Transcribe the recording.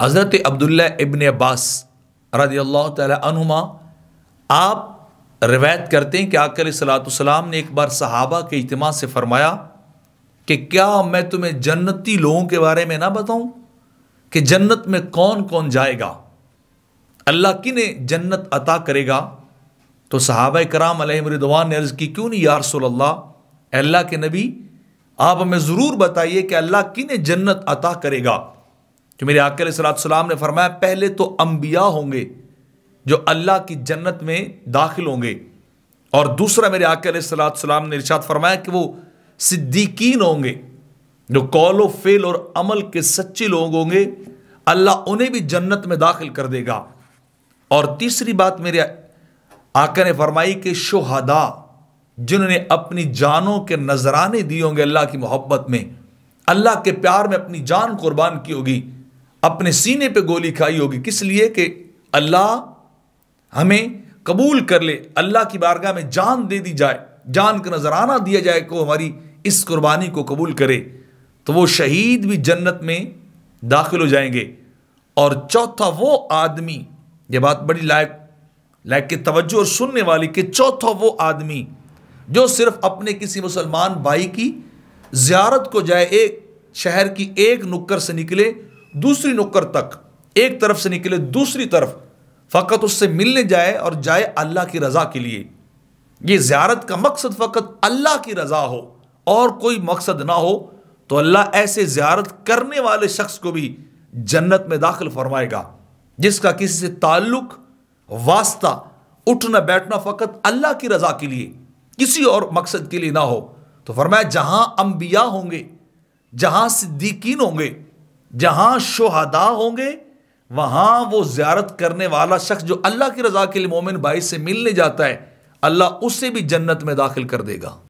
हज़रत अब्दुल्ला इबन अब्बास रदी अल्लाह तुमा आप रिवायत करते हैं कि आकर सलाम ने एक बार सहाबा के इतम से फ़रमाया कि क्या मैं तुम्हें जन्नती लोगों के बारे में ना बताऊं कि जन्नत में कौन कौन जाएगा अल्लाह किने ने जन्नत अता करेगा तो सहाब कराम अलहमरिदवान ने अर्ज़ की क्यों नहीं यारसोल्ला अल्लाह के नबी आप हमें ज़रूर बताइए कि अल्लाह किने ने जन्नत अता करेगा कि मेरे आकर सलाम ने फरमाया पहले तो अम्बिया होंगे जो अल्लाह की जन्नत में दाखिल होंगे और दूसरा मेरे आकर सलाम ने इर्शाद फरमाया कि वो सिद्दीकीन होंगे जो कौलो फेल और अमल के सच्चे लोग होंगे अल्लाह उन्हें भी जन्नत में दाखिल कर देगा और तीसरी बात मेरे आकर ने फरमाई कि शोहदा जिन्होंने अपनी जानों के नजराने दिए होंगे अल्लाह की मोहब्बत में अल्लाह के प्यार में अपनी जान कुर्बान की होगी अपने सीने पे गोली खाई होगी किस लिए कि अल्लाह हमें कबूल कर ले अल्लाह की बारगाह में जान दे दी जाए जान का नजराना दिया जाए को हमारी इस कुर्बानी को कबूल करे तो वो शहीद भी जन्नत में दाखिल हो जाएंगे और चौथा वो आदमी ये बात बड़ी लायक लायक के तवज्जो और सुनने वाली कि चौथा वो आदमी जो सिर्फ अपने किसी मुसलमान भाई की जियारत को जाए एक शहर की एक नुक्कर से निकले दूसरी नुक्कर तक एक तरफ से निकले दूसरी तरफ फ़कत उससे मिलने जाए और जाए अल्लाह की रज़ा के लिए यह ज्यारत का मकसद फ़कत अल्लाह की रज़ा हो और कोई मकसद ना हो तो अल्लाह ऐसे ज्यारत करने वाले शख्स को भी जन्नत में दाखिल फरमाएगा जिसका किसी से ताल्लुक वास्ता उठना बैठना फ़कत अल्लाह की रज़ा के लिए किसी और मकसद के लिए ना हो तो फरमाया जहां अम्बिया होंगे जहां सिद्दीकीन होंगे जहां शोहदा होंगे वहां वो ज्यारत करने वाला शख्स जो अल्लाह की रजा के लिए मोमिन भाई से मिलने जाता है अल्लाह उसे भी जन्नत में दाखिल कर देगा